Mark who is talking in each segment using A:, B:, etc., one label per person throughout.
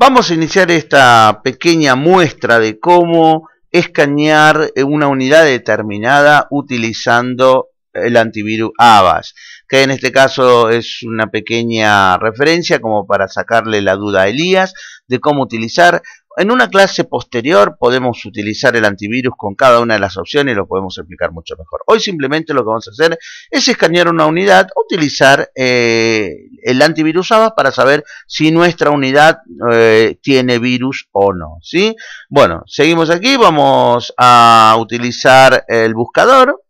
A: Vamos a iniciar esta pequeña muestra de cómo escanear una unidad determinada utilizando el antivirus Avast, que en este caso es una pequeña referencia como para sacarle la duda a Elías de cómo utilizar en una clase posterior podemos utilizar el antivirus con cada una de las opciones y lo podemos explicar mucho mejor. Hoy simplemente lo que vamos a hacer es escanear una unidad, utilizar eh, el antivirus ABAS para saber si nuestra unidad eh, tiene virus o no. ¿sí? Bueno, seguimos aquí, vamos a utilizar el buscador.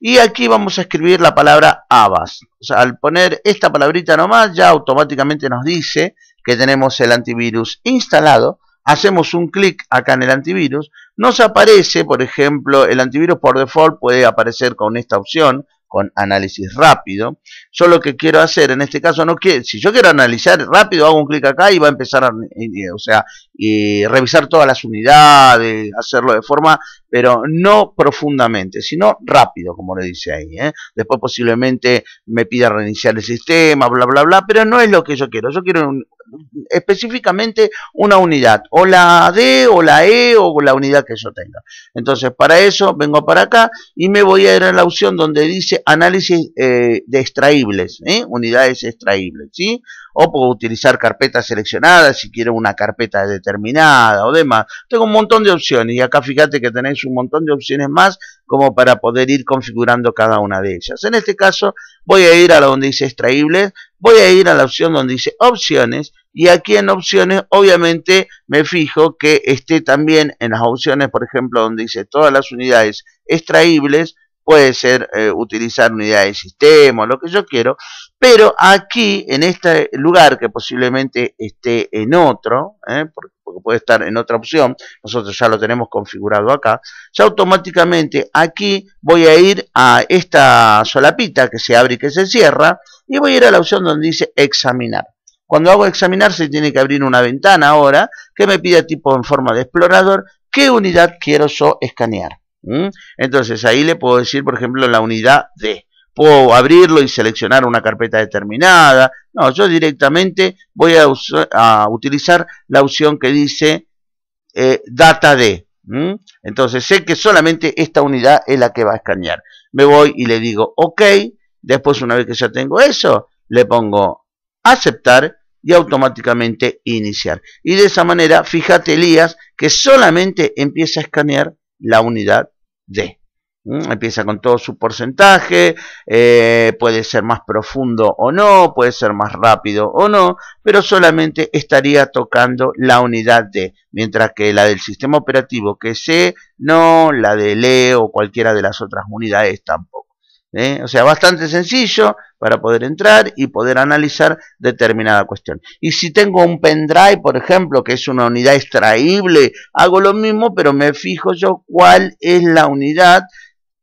A: Y aquí vamos a escribir la palabra ABAS. al poner esta palabrita nomás ya automáticamente nos dice que tenemos el antivirus instalado hacemos un clic acá en el antivirus, nos aparece, por ejemplo, el antivirus por default puede aparecer con esta opción, con análisis rápido. Yo lo que quiero hacer, en este caso, no quiero, si yo quiero analizar rápido, hago un clic acá y va a empezar a, o sea, revisar todas las unidades, hacerlo de forma, pero no profundamente, sino rápido, como le dice ahí. ¿eh? Después posiblemente me pida reiniciar el sistema, bla, bla, bla, pero no es lo que yo quiero. Yo quiero un, específicamente una unidad, o la D o la E o la unidad que yo tenga. Entonces, para eso vengo para acá y me voy a ir a la opción donde dice análisis eh, de extraíbles, unidades extraíbles, ¿sí? O puedo utilizar carpetas seleccionadas si quiero una carpeta determinada o demás. Tengo un montón de opciones y acá fíjate que tenéis un montón de opciones más como para poder ir configurando cada una de ellas. En este caso voy a ir a donde dice extraíbles, voy a ir a la opción donde dice opciones y aquí en opciones obviamente me fijo que esté también en las opciones por ejemplo donde dice todas las unidades extraíbles puede ser eh, utilizar unidades de sistema lo que yo quiero pero aquí en este lugar que posiblemente esté en otro eh, porque puede estar en otra opción nosotros ya lo tenemos configurado acá ya automáticamente aquí voy a ir a esta solapita que se abre y que se cierra y voy a ir a la opción donde dice examinar cuando hago examinar se tiene que abrir una ventana ahora que me pida tipo en forma de explorador qué unidad quiero yo escanear. ¿Mm? Entonces ahí le puedo decir, por ejemplo, la unidad D. Puedo abrirlo y seleccionar una carpeta determinada. No, yo directamente voy a, utilizar la opción que dice eh, data D. ¿Mm? Entonces sé que solamente esta unidad es la que va a escanear. Me voy y le digo OK. Después una vez que ya tengo eso, le pongo aceptar y automáticamente iniciar. Y de esa manera, fíjate Elías, que solamente empieza a escanear la unidad D. Mm, empieza con todo su porcentaje, eh, puede ser más profundo o no, puede ser más rápido o no, pero solamente estaría tocando la unidad D, mientras que la del sistema operativo que C, no, la de LE o cualquiera de las otras unidades tampoco. ¿eh? O sea, bastante sencillo para poder entrar y poder analizar determinada cuestión. Y si tengo un pendrive, por ejemplo, que es una unidad extraíble, hago lo mismo, pero me fijo yo cuál es la unidad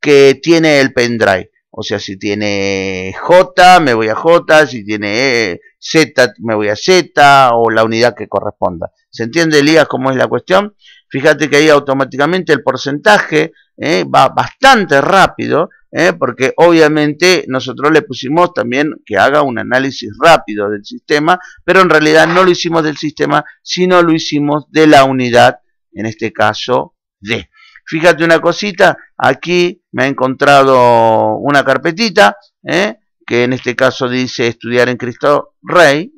A: que tiene el pendrive. O sea, si tiene J, me voy a J, si tiene eh, Z, me voy a Z, o la unidad que corresponda. ¿Se entiende, Elías, cómo es la cuestión? Fíjate que ahí automáticamente el porcentaje ¿eh? va bastante rápido, ¿eh? porque obviamente nosotros le pusimos también que haga un análisis rápido del sistema, pero en realidad no lo hicimos del sistema, sino lo hicimos de la unidad, en este caso D. Fíjate una cosita, aquí me ha encontrado una carpetita, ¿eh? que en este caso dice estudiar en Cristo Rey,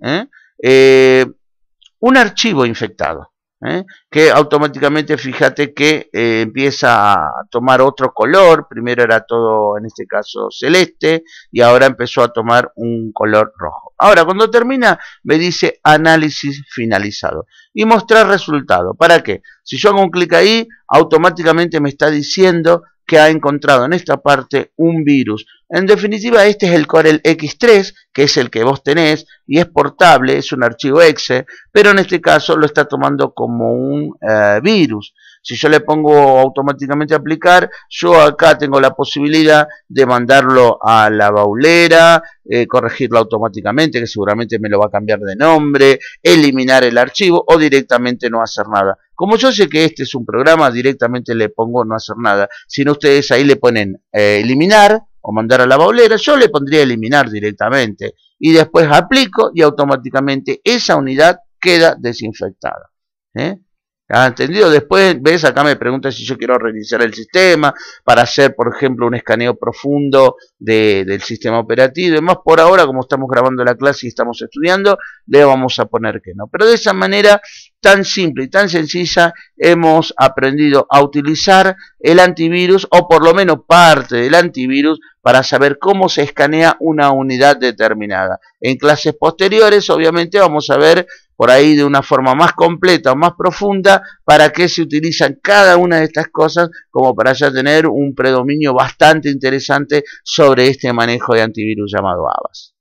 A: un archivo infectado. ¿eh? que automáticamente fíjate que eh, empieza a tomar otro color, primero era todo en este caso celeste y ahora empezó a tomar un color rojo. Ahora cuando termina me dice análisis finalizado y mostrar resultado. ¿Para qué? Si yo hago un clic ahí, automáticamente me está diciendo que ha encontrado en esta parte un virus. En definitiva, este es el Corel X3, que es el que vos tenés, y es portable, es un archivo exe, pero en este caso lo está tomando como un eh, virus. Si yo le pongo automáticamente aplicar, yo acá tengo la posibilidad de mandarlo a la baulera, eh, corregirlo automáticamente, que seguramente me lo va a cambiar de nombre, eliminar el archivo o directamente no hacer nada. Como yo sé que este es un programa, directamente le pongo no hacer nada. Si no, ustedes ahí le ponen eh, eliminar o mandar a la baulera, yo le pondría eliminar directamente. Y después aplico y automáticamente esa unidad queda desinfectada. ¿eh? ¿Ha entendido? Después, ves, acá me pregunta si yo quiero reiniciar el sistema para hacer, por ejemplo, un escaneo profundo del sistema operativo y más Por ahora, como estamos grabando la clase y estamos estudiando, le vamos a poner que no. Pero de esa manera tan simple y tan sencilla, hemos aprendido a utilizar el antivirus, o por lo menos parte del antivirus, para saber cómo se escanea una unidad determinada. En clases posteriores, obviamente, vamos a ver por ahí de una forma más completa o más profunda para que se utilizan cada una de estas cosas como para ya tener un predominio bastante interesante sobre este manejo de antivirus llamado ABAS.